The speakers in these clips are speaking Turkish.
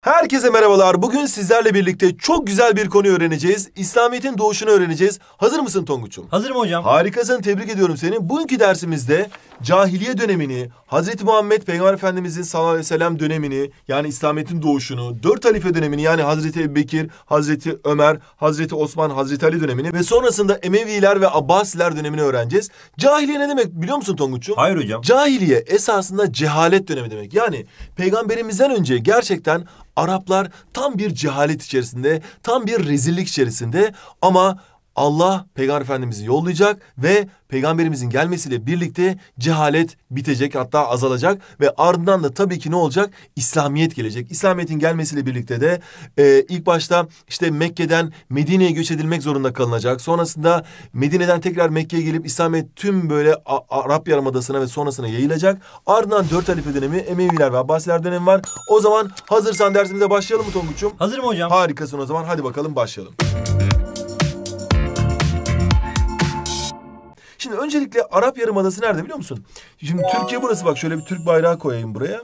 Herkese merhabalar. Bugün sizlerle birlikte çok güzel bir konu öğreneceğiz. İslamiyet'in doğuşunu öğreneceğiz. Hazır mısın Tonguç'um? Hazırım hocam. Harikasın. Tebrik ediyorum seni. Bugünkü dersimizde cahiliye dönemini, Hazreti Muhammed Peygamber Efendimizin sallallahu aleyhi ve sellem dönemini, yani İslamiyet'in doğuşunu, dört halife dönemini yani Hazreti Ebubekir, Hazreti Ömer, Hazreti Osman, Hazreti Ali dönemini ve sonrasında Emeviler ve Abbasiler dönemini öğreneceğiz. Cahiliye ne demek biliyor musun Tonguç'um? Hayır hocam. Cahiliye esasında cehalet dönemi demek. Yani peygamberimizden önce gerçekten Araplar tam bir cehalet içerisinde, tam bir rezillik içerisinde ama Allah Peygamber Efendimiz'i yollayacak ve Peygamberimizin gelmesiyle birlikte cehalet bitecek hatta azalacak ve ardından da tabii ki ne olacak? İslamiyet gelecek. İslamiyet'in gelmesiyle birlikte de e, ilk başta işte Mekke'den Medine'ye göç edilmek zorunda kalınacak. Sonrasında Medine'den tekrar Mekke'ye gelip İslamiyet tüm böyle Arap Yarımadası'na ve sonrasına yayılacak. Ardından dört halife dönemi Emeviler ve Abbasiler dönemi var. O zaman hazırsan dersimize başlayalım mı Tonguç'um? Hazırım hocam. Harikasın o zaman hadi bakalım başlayalım. Şimdi öncelikle Arap Yarımadası nerede biliyor musun? Şimdi Türkiye burası bak şöyle bir Türk bayrağı koyayım buraya.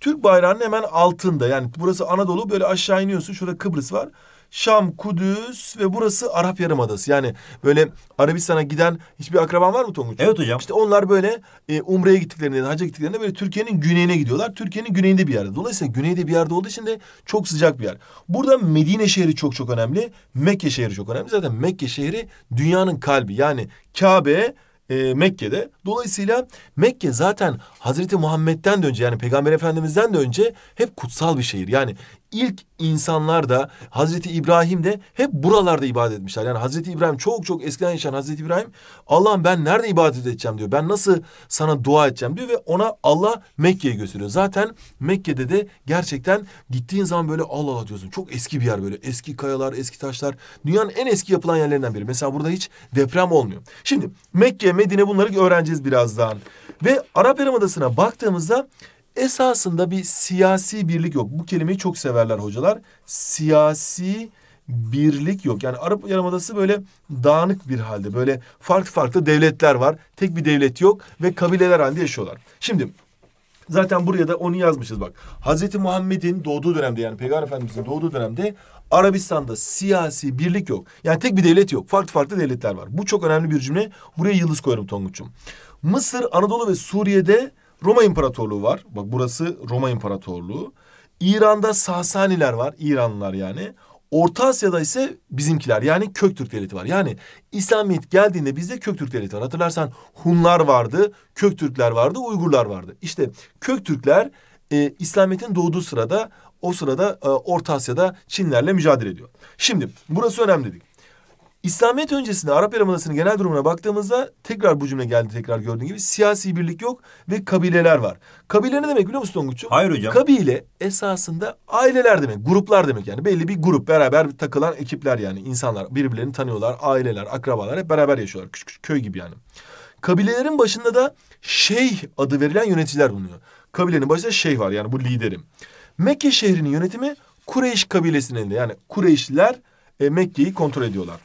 Türk bayrağının hemen altında yani burası Anadolu böyle aşağı iniyorsun şurada Kıbrıs var. Şam, Kudüs ve burası Arap Yarımadası. Yani böyle Arabistan'a giden hiçbir akraban var mı Tonguç? Evet hocam. İşte onlar böyle e, Umre'ye gittiklerinde, hacca gittiklerinde böyle Türkiye'nin güneyine gidiyorlar. Türkiye'nin güneyinde bir yerde. Dolayısıyla güneyde bir yerde olduğu için de çok sıcak bir yer. Burada Medine şehri çok çok önemli. Mekke şehri çok önemli. Zaten Mekke şehri dünyanın kalbi. Yani Kabe e, Mekke'de. Dolayısıyla Mekke zaten Hazreti Muhammed'den de önce yani Peygamber Efendimiz'den de önce hep kutsal bir şehir. Yani ilk insanlar da Hazreti İbrahim de hep buralarda ibadet etmişler. Yani Hazreti İbrahim çok çok eskiden yaşayan Hazreti İbrahim Allah'ım ben nerede ibadet edeceğim diyor. Ben nasıl sana dua edeceğim diyor ve ona Allah Mekke'ye gösteriyor. Zaten Mekke'de de gerçekten gittiğin zaman böyle Allah Allah diyorsun. Çok eski bir yer böyle. Eski kayalar, eski taşlar. Dünyanın en eski yapılan yerlerinden biri. Mesela burada hiç deprem olmuyor. Şimdi Mekke, Medine bunları öğreneceğiz birazdan. Ve Arap Yarımadası'na baktığımızda esasında bir siyasi birlik yok. Bu kelimeyi çok severler hocalar. Siyasi birlik yok. Yani Arap Yarımadası böyle dağınık bir halde. Böyle farklı farklı devletler var. Tek bir devlet yok ve kabileler halinde yaşıyorlar. Şimdi zaten buraya da onu yazmışız bak. Hazreti Muhammed'in doğduğu dönemde yani Peygamber Efendimiz'in doğduğu dönemde Arabistan'da siyasi birlik yok. Yani tek bir devlet yok. Farklı farklı devletler var. Bu çok önemli bir cümle. Buraya yıldız koyarım Tonguç'um. Mısır, Anadolu ve Suriye'de Roma İmparatorluğu var. Bak burası Roma İmparatorluğu. İran'da Sasaniler var. İranlılar yani. Orta Asya'da ise bizimkiler yani Köktürk devleti var. Yani İslamiyet geldiğinde bizde Köktürk devleti var. Hatırlarsan Hunlar vardı, Köktürkler vardı, Uygurlar vardı. İşte Köktürkler e, İslamiyet'in doğduğu sırada o sırada e, Orta Asya'da Çinlerle mücadele ediyor. Şimdi burası önemli dedik. İslamiyet öncesinde Arap Yarımadası'nın genel durumuna baktığımızda tekrar bu cümle geldi tekrar gördüğün gibi siyasi birlik yok ve kabileler var. Kabile ne demek biliyor musun Tonguç'um? Hayır hocam. Kabile esasında aileler demek, gruplar demek yani belli bir grup beraber takılan ekipler yani insanlar birbirlerini tanıyorlar, aileler, akrabalar hep beraber yaşıyorlar küçük, küçük köy gibi yani. Kabilelerin başında da şeyh adı verilen yöneticiler bulunuyor. Kabilenin başında şeyh var yani bu liderim. Mekke şehrinin yönetimi Kureyş kabilesinin elinde yani Kureyşliler e, Mekke'yi kontrol ediyorlar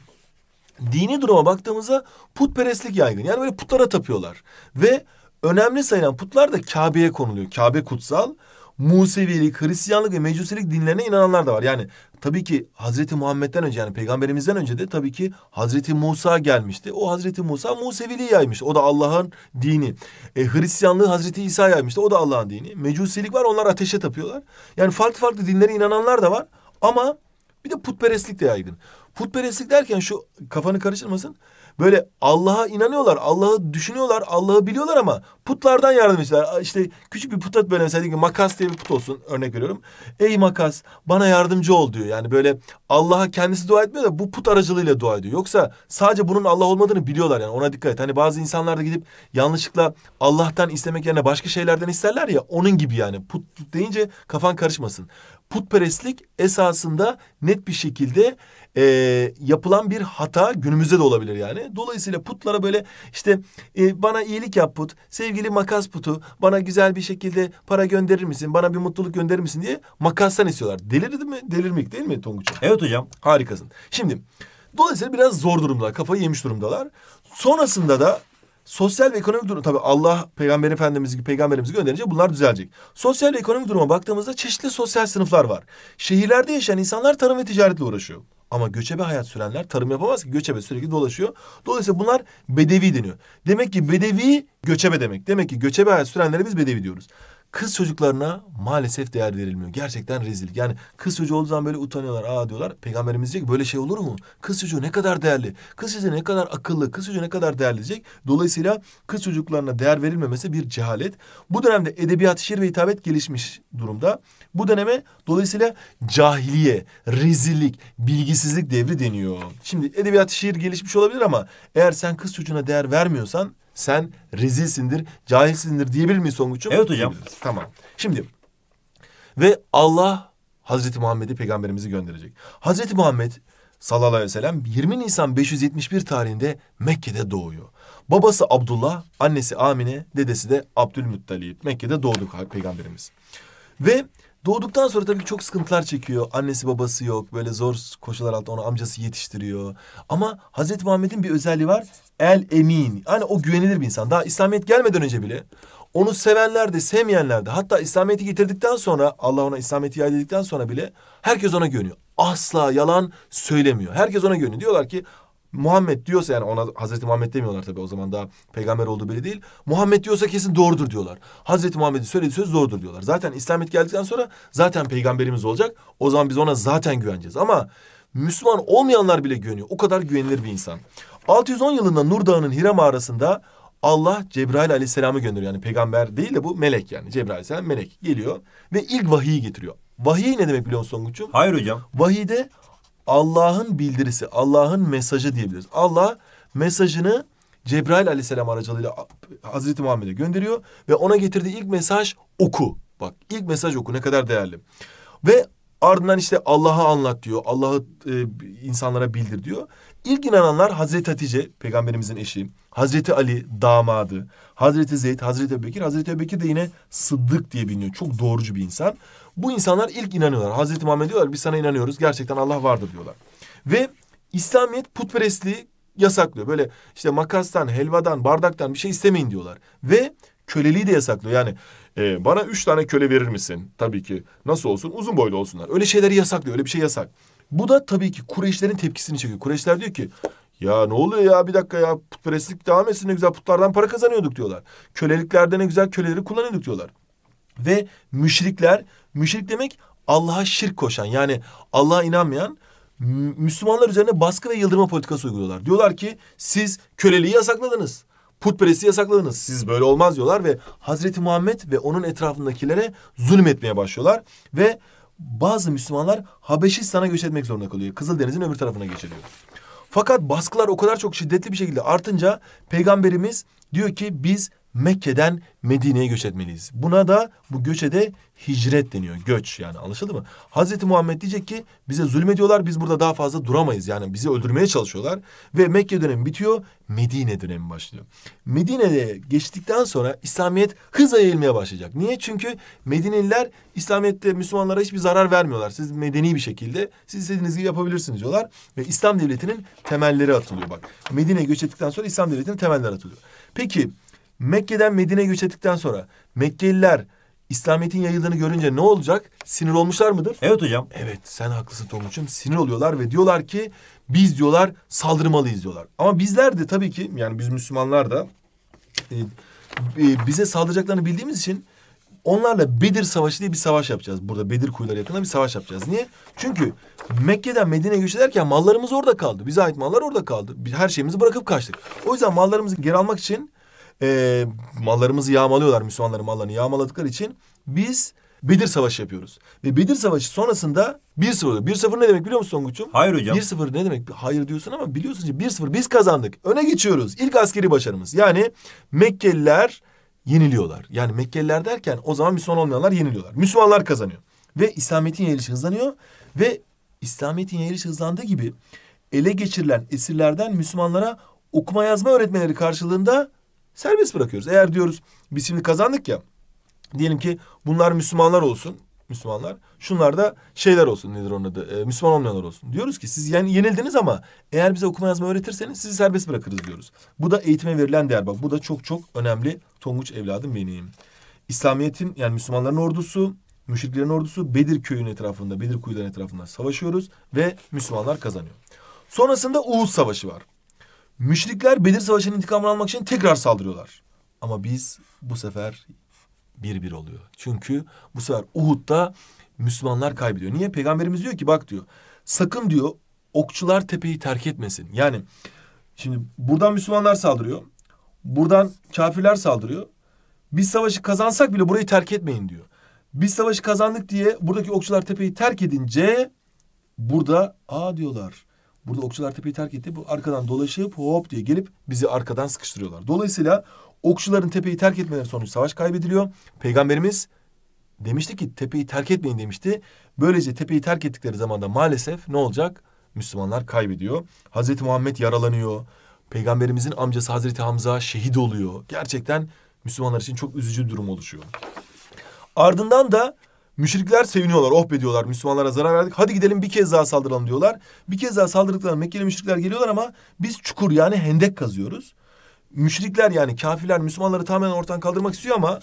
dini duruma baktığımızda putperestlik yaygın. Yani böyle putlara tapıyorlar. Ve önemli sayılan putlar da Kabe'ye konuluyor. Kabe kutsal. Musevilik, Hristiyanlık ve Mecusilik dinlerine inananlar da var. Yani tabii ki Hazreti Muhammed'den önce yani peygamberimizden önce de tabii ki Hazreti Musa gelmişti. O Hazreti Musa Museviliği yaymış. O da Allah'ın dini. E, Hristiyanlığı Hazreti İsa yaymıştı. O da Allah'ın dini. Mecusilik var onlar ateşe tapıyorlar. Yani farklı farklı dinlere inananlar da var. Ama bir de putperestlik de yaygın. Putperestlik derken şu kafanı karıştırmasın böyle Allah'a inanıyorlar, Allah'ı düşünüyorlar, Allah'ı biliyorlar ama putlardan yardım istiyorlar. İşte küçük bir putat böyle mesela ki makas diye bir put olsun örnek veriyorum. Ey makas bana yardımcı ol diyor. Yani böyle Allah'a kendisi dua etmiyor da bu put aracılığıyla dua ediyor. Yoksa sadece bunun Allah olmadığını biliyorlar yani ona dikkat et. Hani bazı insanlar da gidip yanlışlıkla Allah'tan istemek yerine başka şeylerden isterler ya onun gibi yani put deyince kafan karışmasın. Putperestlik esasında net bir şekilde e, yapılan bir hata günümüzde de olabilir yani. Dolayısıyla putlara böyle işte e, bana iyilik yap put, sevgili makas putu, bana güzel bir şekilde para gönderir misin, bana bir mutluluk gönderir misin diye makastan istiyorlar. Delirdi mi? Delirmek değil mi Tonguç? Evet hocam. Harikasın. Şimdi dolayısıyla biraz zor durumdalar, kafayı yemiş durumdalar. Sonrasında da sosyal ve ekonomik durum tabii Allah peygamber Efendimiz gibi peygamberimizi gönderince bunlar düzelecek. Sosyal ve ekonomik duruma baktığımızda çeşitli sosyal sınıflar var. Şehirlerde yaşayan insanlar tarım ve ticaretle uğraşıyor. Ama göçebe hayat sürenler tarım yapamaz ki göçebe sürekli dolaşıyor. Dolayısıyla bunlar bedevi deniyor. Demek ki bedevi göçebe demek. Demek ki göçebe hayat sürenlere biz bedevi diyoruz kız çocuklarına maalesef değer verilmiyor. Gerçekten rezil. Yani kız çocuğu olduğu zaman böyle utanıyorlar. Aa diyorlar. Peygamberimiz diyecek böyle şey olur mu? Kız çocuğu ne kadar değerli. Kız çocuğu ne kadar akıllı. Kız çocuğu ne kadar değerli diyecek. Dolayısıyla kız çocuklarına değer verilmemesi bir cehalet. Bu dönemde edebiyat, şiir ve hitabet gelişmiş durumda. Bu döneme dolayısıyla cahiliye, rezillik, bilgisizlik devri deniyor. Şimdi edebiyat, şiir gelişmiş olabilir ama eğer sen kız çocuğuna değer vermiyorsan sen rezilsindir, cahilsindir diyebilir miyiz Songuç'um? Evet hocam. Tamam. Şimdi ve Allah Hazreti Muhammed'i peygamberimizi gönderecek. Hazreti Muhammed sallallahu aleyhi ve sellem 20 Nisan 571 tarihinde Mekke'de doğuyor. Babası Abdullah, annesi Amine, dedesi de Abdülmuttalip. Mekke'de doğdu peygamberimiz. Ve Doğduktan sonra tabii ki çok sıkıntılar çekiyor. Annesi babası yok. Böyle zor koşullar altında onu amcası yetiştiriyor. Ama Hazreti Muhammed'in bir özelliği var. El emin. Yani o güvenilir bir insan. Daha İslamiyet gelmeden önce bile onu sevenler de sevmeyenler de hatta İslamiyet'i getirdikten sonra Allah ona İslamiyet'i yaydıktan sonra bile herkes ona güveniyor. Asla yalan söylemiyor. Herkes ona güveniyor. Diyorlar ki Muhammed diyorsa yani ona Hazreti Muhammed demiyorlar tabii o zaman daha peygamber olduğu belli değil. Muhammed diyorsa kesin doğrudur diyorlar. Hazreti Muhammed'in söylediği söz doğrudur diyorlar. Zaten İslamiyet geldikten sonra zaten peygamberimiz olacak. O zaman biz ona zaten güveneceğiz. Ama Müslüman olmayanlar bile güveniyor. O kadar güvenilir bir insan. 610 yılında Nur Dağı'nın Hira mağarasında Allah Cebrail aleyhisselamı gönderiyor. Yani peygamber değil de bu melek yani. Cebrail aleyhisselam melek geliyor ve ilk vahiyi getiriyor. Vahiy ne demek biliyor musun Songuç'um? Hayır hocam. Vahide Allah'ın bildirisi, Allah'ın mesajı diyebiliriz. Allah mesajını Cebrail aleyhisselam aracılığıyla Hazreti Muhammed'e gönderiyor ve ona getirdiği ilk mesaj oku. Bak ilk mesaj oku ne kadar değerli. Ve ardından işte Allah'a anlat diyor. Allah'ı e, insanlara bildir diyor. İlk inananlar Hazreti Hatice peygamberimizin eşi, Hazreti Ali damadı, Hazreti Zeyd, Hazreti Bekir, Hazreti Bekir de yine Sıddık diye biliniyor. Çok doğrucu bir insan. Bu insanlar ilk inanıyorlar. Hazreti Muhammed diyorlar biz sana inanıyoruz. Gerçekten Allah vardır diyorlar. Ve İslamiyet putperestliği yasaklıyor. Böyle işte makastan, helvadan, bardaktan bir şey istemeyin diyorlar. Ve köleliği de yasaklıyor. Yani e, bana üç tane köle verir misin? Tabii ki nasıl olsun? Uzun boylu olsunlar. Öyle şeyleri yasaklıyor. Öyle bir şey yasak. Bu da tabii ki Kureyşlerin tepkisini çekiyor. Kureyşler diyor ki ya ne oluyor ya bir dakika ya putperestlik devam etsin ne güzel putlardan para kazanıyorduk diyorlar. Köleliklerde ne güzel köleleri kullanıyorduk diyorlar. Ve müşrikler Müşrik demek Allah'a şirk koşan yani Allah'a inanmayan Müslümanlar üzerine baskı ve yıldırma politikası uyguluyorlar. Diyorlar ki siz köleliği yasakladınız. Putperestliği yasakladınız. Siz böyle olmaz diyorlar ve Hazreti Muhammed ve onun etrafındakilere zulüm etmeye başlıyorlar. Ve bazı Müslümanlar Habeşistan'a göç etmek zorunda kalıyor. Kızıldeniz'in öbür tarafına geçiliyor. Fakat baskılar o kadar çok şiddetli bir şekilde artınca peygamberimiz diyor ki biz Mekke'den Medine'ye göç etmeliyiz. Buna da bu göçe de hicret deniyor. Göç yani anlaşıldı mı? Hazreti Muhammed diyecek ki bize zulmediyorlar biz burada daha fazla duramayız. Yani bizi öldürmeye çalışıyorlar. Ve Mekke dönemi bitiyor. Medine dönemi başlıyor. Medine'de geçtikten sonra İslamiyet hızla yayılmaya başlayacak. Niye? Çünkü Medineliler İslamiyet'te Müslümanlara hiçbir zarar vermiyorlar. Siz medeni bir şekilde siz istediğiniz gibi yapabilirsiniz diyorlar. Ve İslam devletinin temelleri atılıyor bak. Medine'ye göç ettikten sonra İslam devletinin temelleri atılıyor. Peki Mekke'den Medine'ye göç ettikten sonra Mekkeliler İslamiyet'in yayıldığını görünce ne olacak? Sinir olmuşlar mıdır? Evet hocam. Evet sen haklısın Tonguç'um. Sinir oluyorlar ve diyorlar ki biz diyorlar saldırmalıyız diyorlar. Ama bizler de tabii ki yani biz Müslümanlar da e, e, bize saldıracaklarını bildiğimiz için onlarla Bedir Savaşı diye bir savaş yapacağız. Burada Bedir kuyuları yakında bir savaş yapacağız. Niye? Çünkü Mekke'den Medine'ye göç ederken mallarımız orada kaldı. Bize ait mallar orada kaldı. Her şeyimizi bırakıp kaçtık. O yüzden mallarımızı geri almak için e, mallarımızı yağmalıyorlar Müslümanların mallarını yağmaladıkları için biz Bedir Savaşı yapıyoruz. Ve Bedir Savaşı sonrasında 1-0. 1-0 ne demek biliyor musun Tonguç'um? Hayır hocam. 1-0 ne demek? Hayır diyorsun ama biliyorsun ki 1-0 biz kazandık. Öne geçiyoruz. İlk askeri başarımız. Yani Mekkeliler yeniliyorlar. Yani Mekkeliler derken o zaman Müslüman olmayanlar yeniliyorlar. Müslümanlar kazanıyor. Ve İslamiyet'in yayılışı hızlanıyor. Ve İslamiyet'in yayılışı hızlandığı gibi ele geçirilen esirlerden Müslümanlara okuma yazma öğretmeleri karşılığında serbest bırakıyoruz. Eğer diyoruz biz şimdi kazandık ya. Diyelim ki bunlar Müslümanlar olsun. Müslümanlar. Şunlar da şeyler olsun nedir onun adı. E, Müslüman olmayanlar olsun. Diyoruz ki siz yani yenildiniz ama eğer bize okuma yazma öğretirseniz sizi serbest bırakırız diyoruz. Bu da eğitime verilen değer. Bak bu da çok çok önemli. Tonguç evladım benim. İslamiyet'in yani Müslümanların ordusu, müşriklerin ordusu Bedir köyünün etrafında, Bedir kuyudan etrafında savaşıyoruz ve Müslümanlar kazanıyor. Sonrasında Uğuz Savaşı var. Müşrikler Bedir Savaşı'nın intikamını almak için tekrar saldırıyorlar. Ama biz bu sefer bir bir oluyor. Çünkü bu sefer Uhud'da Müslümanlar kaybediyor. Niye? Peygamberimiz diyor ki bak diyor. Sakın diyor okçular tepeyi terk etmesin. Yani şimdi buradan Müslümanlar saldırıyor. Buradan kafirler saldırıyor. Biz savaşı kazansak bile burayı terk etmeyin diyor. Biz savaşı kazandık diye buradaki okçular tepeyi terk edince burada aa diyorlar. Burada okçular tepeyi terk etti. Bu arkadan dolaşıp hop diye gelip bizi arkadan sıkıştırıyorlar. Dolayısıyla okçuların tepeyi terk etmeleri sonucu savaş kaybediliyor. Peygamberimiz demişti ki tepeyi terk etmeyin demişti. Böylece tepeyi terk ettikleri zaman da maalesef ne olacak? Müslümanlar kaybediyor. Hazreti Muhammed yaralanıyor. Peygamberimizin amcası Hazreti Hamza şehit oluyor. Gerçekten Müslümanlar için çok üzücü bir durum oluşuyor. Ardından da Müşrikler seviniyorlar. Oh be diyorlar Müslümanlara zarar verdik. Hadi gidelim bir kez daha saldıralım diyorlar. Bir kez daha saldırdıklarında Mekkeli müşrikler geliyorlar ama biz çukur yani hendek kazıyoruz. Müşrikler yani kafirler Müslümanları tamamen ortadan kaldırmak istiyor ama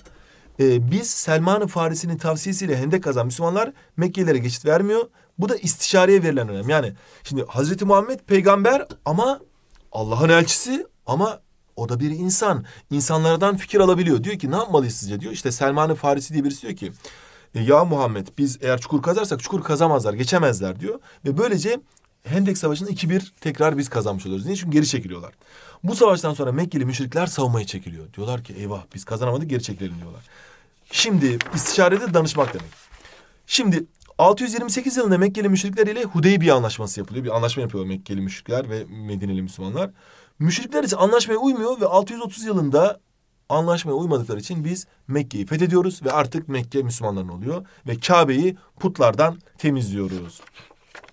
e, biz Selman-ı Farisi'nin tavsiyesiyle hendek kazan Müslümanlar Mekkelilere geçit vermiyor. Bu da istişareye verilen önem. Yani şimdi Hazreti Muhammed peygamber ama Allah'ın elçisi ama o da bir insan. İnsanlardan fikir alabiliyor. Diyor ki ne yapmalıyız sizce diyor. İşte Selman-ı Farisi diye birisi diyor ki e, ya Muhammed biz eğer çukur kazarsak çukur kazamazlar, geçemezler diyor. Ve böylece Hendek Savaşı'nın 2-1 tekrar biz kazanmış oluyoruz. Niye? Çünkü geri çekiliyorlar. Bu savaştan sonra Mekkeli müşrikler savunmaya çekiliyor. Diyorlar ki eyvah biz kazanamadık geri çekilelim diyorlar. Şimdi istişarede danışmak demek. Şimdi 628 yılında Mekkeli müşrikler ile Hudeybiye anlaşması yapılıyor. Bir anlaşma yapıyor Mekkeli müşrikler ve Medineli Müslümanlar. Müşrikler ise anlaşmaya uymuyor ve 630 yılında anlaşmaya uymadıkları için biz Mekke'yi fethediyoruz ve artık Mekke Müslümanların oluyor ve Kabe'yi putlardan temizliyoruz.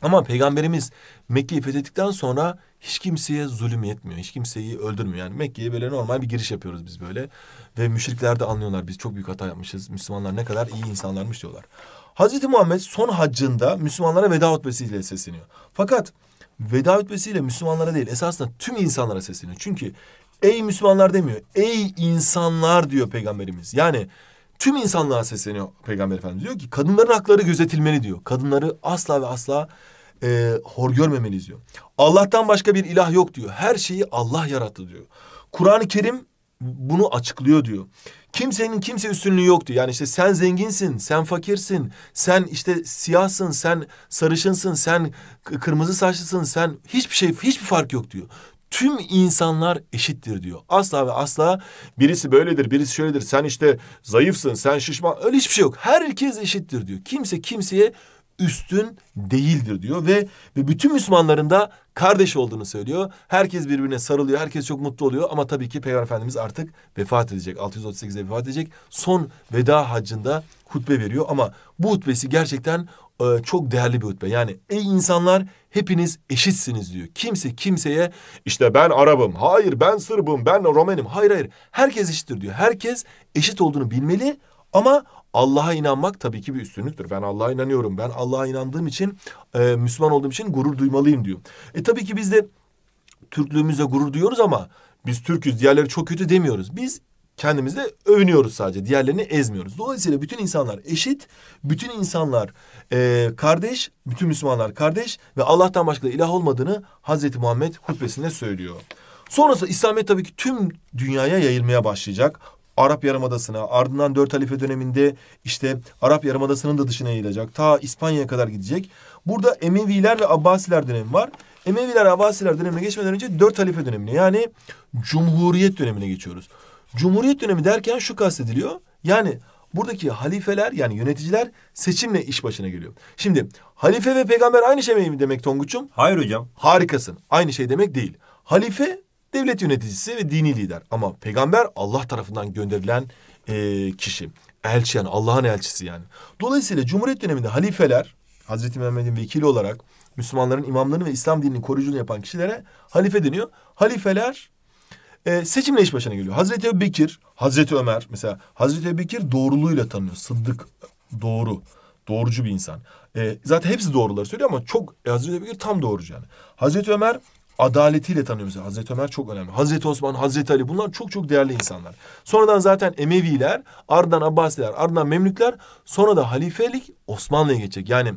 Ama peygamberimiz Mekke'yi fethettikten sonra hiç kimseye zulüm etmiyor. Hiç kimseyi öldürmüyor. Yani Mekke'ye böyle normal bir giriş yapıyoruz biz böyle. Ve müşrikler de anlıyorlar biz çok büyük hata yapmışız. Müslümanlar ne kadar iyi insanlarmış diyorlar. Hazreti Muhammed son haccında Müslümanlara veda hutbesiyle sesleniyor. Fakat veda hutbesiyle Müslümanlara değil esasında tüm insanlara sesleniyor. Çünkü Ey Müslümanlar demiyor. Ey insanlar diyor peygamberimiz. Yani tüm insanlığa sesleniyor peygamber efendimiz. Diyor ki kadınların hakları gözetilmeli diyor. Kadınları asla ve asla e, hor görmemeliyiz diyor. Allah'tan başka bir ilah yok diyor. Her şeyi Allah yarattı diyor. Kur'an-ı Kerim bunu açıklıyor diyor. Kimsenin kimse üstünlüğü yok diyor. Yani işte sen zenginsin, sen fakirsin, sen işte siyahsın, sen sarışınsın, sen kırmızı saçlısın, sen hiçbir şey, hiçbir fark yok diyor tüm insanlar eşittir diyor. Asla ve asla birisi böyledir, birisi şöyledir. Sen işte zayıfsın, sen şişman. Öyle hiçbir şey yok. Herkes eşittir diyor. Kimse kimseye üstün değildir diyor ve ve bütün Müslümanların da kardeş olduğunu söylüyor. Herkes birbirine sarılıyor, herkes çok mutlu oluyor ama tabii ki Peygamber Efendimiz artık vefat edecek. 638'de vefat edecek. Son veda haccında hutbe veriyor ama bu hutbesi gerçekten e, çok değerli bir hutbe. Yani ey insanlar hepiniz eşitsiniz diyor. Kimse kimseye işte ben Arabım, hayır ben Sırbım, ben Romenim, hayır hayır. Herkes eşittir diyor. Herkes eşit olduğunu bilmeli ama Allah'a inanmak tabii ki bir üstünlüktür. Ben Allah'a inanıyorum. Ben Allah'a inandığım için e, Müslüman olduğum için gurur duymalıyım diyor. E tabii ki biz de Türklüğümüze gurur duyuyoruz ama biz Türk'üz diğerleri çok kötü demiyoruz. Biz kendimizle övünüyoruz sadece. Diğerlerini ezmiyoruz. Dolayısıyla bütün insanlar eşit, bütün insanlar e, kardeş, bütün Müslümanlar kardeş ve Allah'tan başka ilah olmadığını Hazreti Muhammed hutbesinde söylüyor. Sonrasında İslamiyet tabii ki tüm dünyaya yayılmaya başlayacak. Arap Yarımadası'na ardından Dört Halife döneminde işte Arap Yarımadası'nın da dışına yayılacak. Ta İspanya'ya kadar gidecek. Burada Emeviler ve Abbasiler dönemi var. Emeviler Abbasiler dönemine geçmeden önce Dört Halife dönemine yani Cumhuriyet dönemine geçiyoruz. Cumhuriyet dönemi derken şu kastediliyor. Yani buradaki halifeler yani yöneticiler seçimle iş başına geliyor. Şimdi halife ve peygamber aynı şey mi demek Tonguç'um? Hayır hocam. Harikasın. Aynı şey demek değil. Halife devlet yöneticisi ve dini lider. Ama peygamber Allah tarafından gönderilen e, kişi. Elçi yani Allah'ın elçisi yani. Dolayısıyla Cumhuriyet döneminde halifeler Hazreti Mehmet'in vekili olarak Müslümanların imamlarını ve İslam dininin koruyuculuğunu yapan kişilere halife deniyor. Halifeler e, seçimle iş başına geliyor. Hazreti Ebu Bekir, Hazreti Ömer mesela Hazreti Ebu Bekir doğruluğuyla tanınıyor. Sıddık doğru, doğrucu bir insan. E, zaten hepsi doğruları söylüyor ama çok e, Hazreti Ebu Bekir tam doğrucu yani. Hazreti Ömer adaletiyle tanıyoruz. Hazreti Ömer çok önemli. Hazreti Osman, Hazreti Ali bunlar çok çok değerli insanlar. Sonradan zaten Emeviler, ardından Abbasiler, ardından Memlükler, sonra da halifelik Osmanlı'ya geçecek. Yani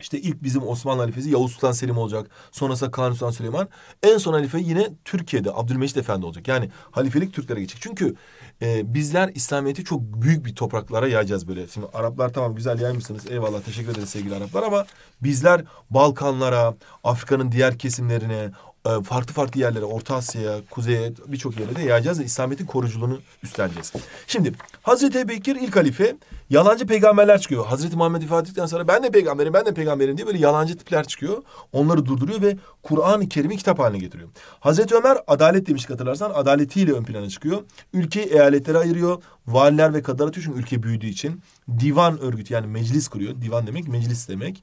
işte ilk bizim Osmanlı halifesi Yavuz Sultan Selim olacak. Sonrasında Kanuni Sultan Süleyman. En son halife yine Türkiye'de Abdülmecid Efendi olacak. Yani halifelik Türklere geçecek. Çünkü e, bizler İslamiyet'i çok büyük bir topraklara yayacağız böyle. Şimdi Araplar tamam güzel yaymışsınız. Eyvallah teşekkür ederiz sevgili Araplar ama bizler Balkanlara, Afrika'nın diğer kesimlerine, e, farklı farklı yerlere, Orta Asya'ya, Kuzey'e birçok yere de yayacağız ve İslamiyet'in koruculuğunu üstleneceğiz. Şimdi Hazreti Ebubekir ilk halife yalancı peygamberler çıkıyor. Hazreti Muhammed vefat ettikten sonra ben de peygamberim, ben de peygamberim diye böyle yalancı tipler çıkıyor. Onları durduruyor ve Kur'an-ı Kerim'i kitap haline getiriyor. Hazreti Ömer adalet demiştik hatırlarsan adaletiyle ön plana çıkıyor. Ülkeyi eyaletlere ayırıyor. Valiler ve kadılar atıyor çünkü ülke büyüdüğü için. Divan örgütü yani meclis kuruyor. Divan demek meclis demek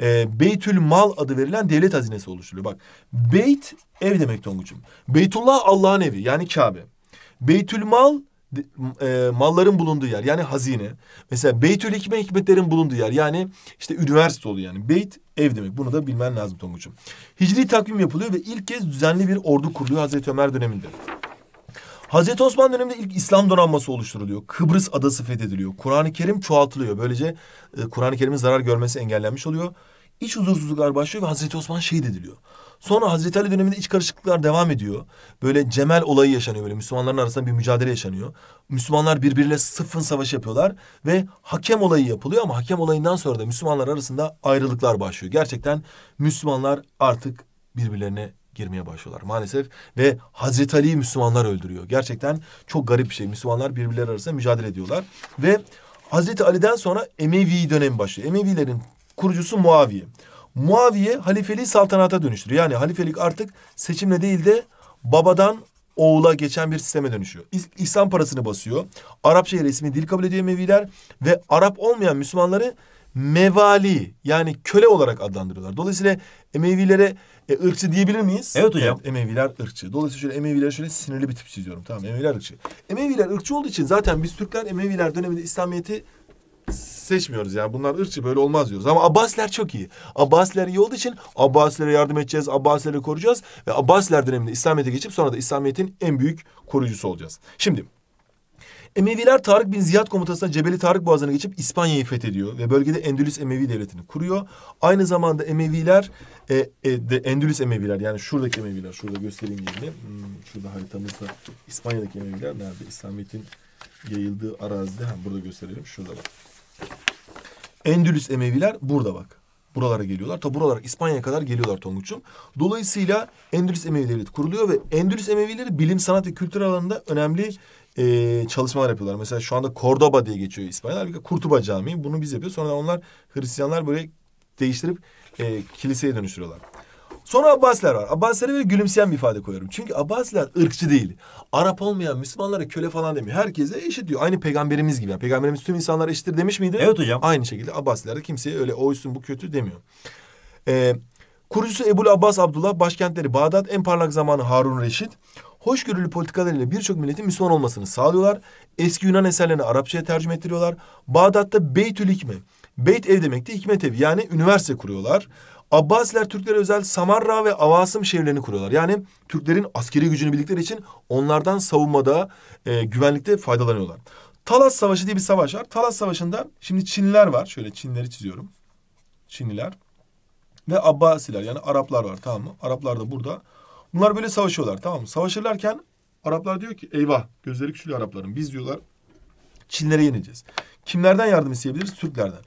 e, ee, Beytül Mal adı verilen devlet hazinesi oluşturuyor. Bak Beyt ev demek Tonguç'um. Beytullah Allah'ın evi yani Kabe. Beytül Mal e, malların bulunduğu yer yani hazine. Mesela Beytül Hikme hikmetlerin bulunduğu yer yani işte üniversite oluyor yani. Beyt ev demek. Bunu da bilmen lazım Tonguç'um. Hicri takvim yapılıyor ve ilk kez düzenli bir ordu kuruluyor Hazreti Ömer döneminde. Hazreti Osman döneminde ilk İslam donanması oluşturuluyor. Kıbrıs adası fethediliyor. Kur'an-ı Kerim çoğaltılıyor. Böylece e, Kur'an-ı Kerim'in zarar görmesi engellenmiş oluyor. İç huzursuzluklar başlıyor ve Hazreti Osman şehit ediliyor. Sonra Hazreti Ali döneminde iç karışıklıklar devam ediyor. Böyle Cemel olayı yaşanıyor böyle Müslümanların arasında bir mücadele yaşanıyor. Müslümanlar birbiriyle sıfın savaş yapıyorlar ve hakem olayı yapılıyor ama hakem olayından sonra da Müslümanlar arasında ayrılıklar başlıyor. Gerçekten Müslümanlar artık birbirlerine girmeye başlıyorlar maalesef ve Hazreti Ali'yi Müslümanlar öldürüyor. Gerçekten çok garip bir şey. Müslümanlar birbirleri arasında mücadele ediyorlar ve Hazreti Ali'den sonra Emevi dönemi başlıyor. Emevilerin kurucusu Muaviye. Muaviye halifeliği saltanata dönüştürüyor. Yani halifelik artık seçimle değil de babadan oğula geçen bir sisteme dönüşüyor. İslam parasını basıyor. Arapça resmi dil kabul ediyor Emeviler ve Arap olmayan Müslümanları mevali yani köle olarak adlandırıyorlar. Dolayısıyla Emevilere e, ırkçı diyebilir miyiz? Evet hocam. Evet, Emeviler ırkçı. Dolayısıyla şöyle Emevilere şöyle sinirli bir tip çiziyorum. Tamam Emeviler ırkçı. Emeviler ırkçı olduğu için zaten biz Türkler Emeviler döneminde İslamiyet'i seçmiyoruz yani. Bunlar ırkçı böyle olmaz diyoruz. Ama Abbasiler çok iyi. Abbasiler iyi olduğu için Abbasilere yardım edeceğiz, Abbasileri koruyacağız. Ve Abbasiler döneminde İslamiyet'e geçip sonra da İslamiyet'in en büyük koruyucusu olacağız. Şimdi Emeviler Tarık bin Ziyad komutasına Cebeli Tarık Boğazı'na geçip İspanya'yı fethediyor ve bölgede Endülüs Emevi Devleti'ni kuruyor. Aynı zamanda Emeviler e, e, de Endülüs Emeviler yani şuradaki Emeviler şurada göstereyim yerini. Hmm, şurada haritamızda İspanya'daki Emeviler nerede? İslamiyet'in yayıldığı arazide hem burada gösterelim. Şurada bak. Endülüs Emeviler burada bak. Buralara geliyorlar. Ta buralara İspanya'ya kadar geliyorlar Tonguç'um. Dolayısıyla Endülüs Emevi Devleti kuruluyor ve Endülüs Emevileri bilim, sanat ve kültür alanında önemli e, çalışmalar yapıyorlar. Mesela şu anda Cordoba diye geçiyor İspanya'da. Halbuki Kurtuba Camii bunu biz yapıyoruz. Sonra onlar Hristiyanlar böyle değiştirip e, kiliseye dönüştürüyorlar. Sonra Abbasiler var. Abbasilere bir gülümseyen bir ifade koyuyorum. Çünkü Abbasiler ırkçı değil. Arap olmayan Müslümanlara köle falan demiyor. Herkese eşit diyor. Aynı peygamberimiz gibi. peygamberimiz tüm insanlara eşittir demiş miydi? Evet hocam. Aynı şekilde Abbasiler de kimseye öyle o üstün bu kötü demiyor. Ee, kurucusu Ebul Abbas Abdullah başkentleri Bağdat en parlak zamanı Harun Reşit hoşgörülü politikalarıyla birçok milletin Müslüman olmasını sağlıyorlar. Eski Yunan eserlerini Arapçaya tercüme ettiriyorlar. Bağdat'ta Beytül Hikme. Beyt ev demek de hikmet evi yani üniversite kuruyorlar. Abbasiler Türklere özel Samarra ve Avasım şehirlerini kuruyorlar. Yani Türklerin askeri gücünü bildikleri için onlardan savunmada, e, güvenlikte faydalanıyorlar. Talas Savaşı diye bir savaş var. Talas Savaşı'nda şimdi Çinliler var. Şöyle Çinleri çiziyorum. Çinliler ve Abbasiler yani Araplar var tamam mı? Araplar da burada Bunlar böyle savaşıyorlar tamam mı? Savaşırlarken Araplar diyor ki eyvah gözleri küçülüyor Arapların. Biz diyorlar Çinlere yeneceğiz. Kimlerden yardım isteyebiliriz? Türklerden.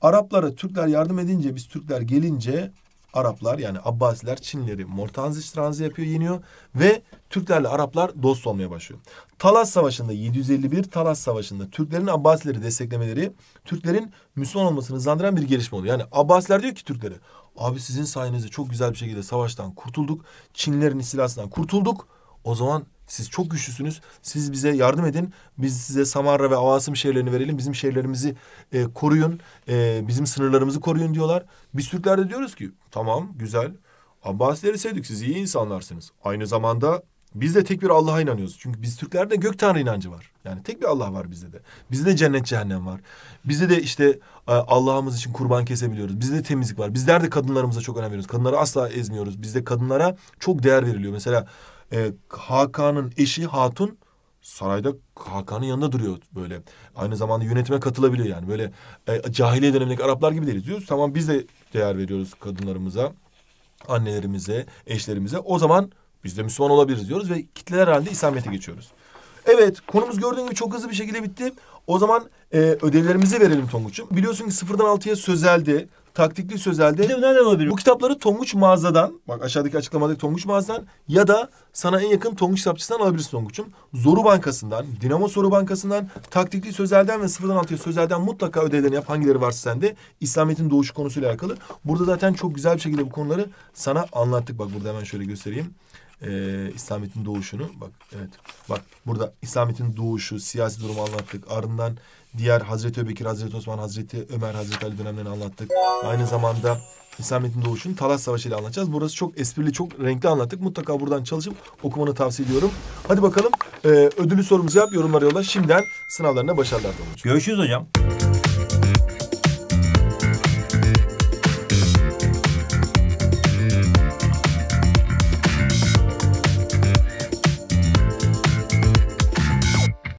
Araplara Türkler yardım edince biz Türkler gelince Araplar yani Abbasiler Çinleri Mortanziştranzi yapıyor yeniyor ve Türklerle Araplar dost olmaya başlıyor. Talas Savaşı'nda 751 Talas Savaşı'nda Türklerin Abbasileri desteklemeleri Türklerin Müslüman olmasını zandıran bir gelişme oluyor. Yani Abbasiler diyor ki Türklere abi sizin sayenizde çok güzel bir şekilde savaştan kurtulduk. Çinlerin istilasından kurtulduk. O zaman siz çok güçlüsünüz. Siz bize yardım edin. Biz size Samarra ve Avasım şehirlerini verelim. Bizim şehirlerimizi e, koruyun. E, bizim sınırlarımızı koruyun diyorlar. Biz Türkler de diyoruz ki tamam güzel. Abbasileri sevdik. Siz iyi insanlarsınız. Aynı zamanda biz de tek bir Allah'a inanıyoruz. Çünkü biz Türklerde gök tanrı inancı var. Yani tek bir Allah var bizde de. Bizde de cennet cehennem var. Bizde de işte e, Allah'ımız için kurban kesebiliyoruz. Bizde de temizlik var. Bizler de kadınlarımıza çok önem veriyoruz. Kadınları asla ezmiyoruz. Bizde kadınlara çok değer veriliyor. Mesela e, Hakan'ın eşi Hatun sarayda Hakan'ın yanında duruyor böyle. Aynı zamanda yönetime katılabiliyor yani. Böyle e, cahiliye dönemindeki Araplar gibi deriz diyoruz. Tamam biz de değer veriyoruz kadınlarımıza, annelerimize, eşlerimize. O zaman biz de Müslüman olabiliriz diyoruz ve kitleler halinde İslamiyet'e geçiyoruz. Evet konumuz gördüğün gibi çok hızlı bir şekilde bitti. O zaman e, ödevlerimizi verelim Tonguç'um. Biliyorsun ki sıfırdan altıya sözeldi. Taktikli Sözel'de. Bir de nereden alabilirim? Bu kitapları Tonguç mağazadan, bak aşağıdaki açıklamadaki Tonguç mağazadan ya da sana en yakın Tonguç kitapçısından alabilirsin Tonguç'um Zoru Bankası'ndan, Dinamo Zoru Bankası'ndan, Taktikli Sözel'den ve sıfırdan altıya Sözel'den mutlaka ödevlerini yap. Hangileri varsa sende. İslamiyet'in doğuşu konusuyla alakalı. Burada zaten çok güzel bir şekilde bu konuları sana anlattık. Bak burada hemen şöyle göstereyim e, İslamiyet'in doğuşunu. Bak evet. Bak burada İslamiyet'in doğuşu, siyasi durumu anlattık. Ardından diğer Hazreti Öbekir, Hazreti Osman, Hazreti Ömer, Hazreti Ali dönemlerini anlattık. Aynı zamanda İslamiyet'in doğuşunu Talas Savaşı ile anlatacağız. Burası çok esprili, çok renkli anlattık. Mutlaka buradan çalışıp okumanı tavsiye ediyorum. Hadi bakalım e, ödülü sorumuzu yap, yorumları yolla. Şimdiden sınavlarına başarılar. Görüşürüz hocam.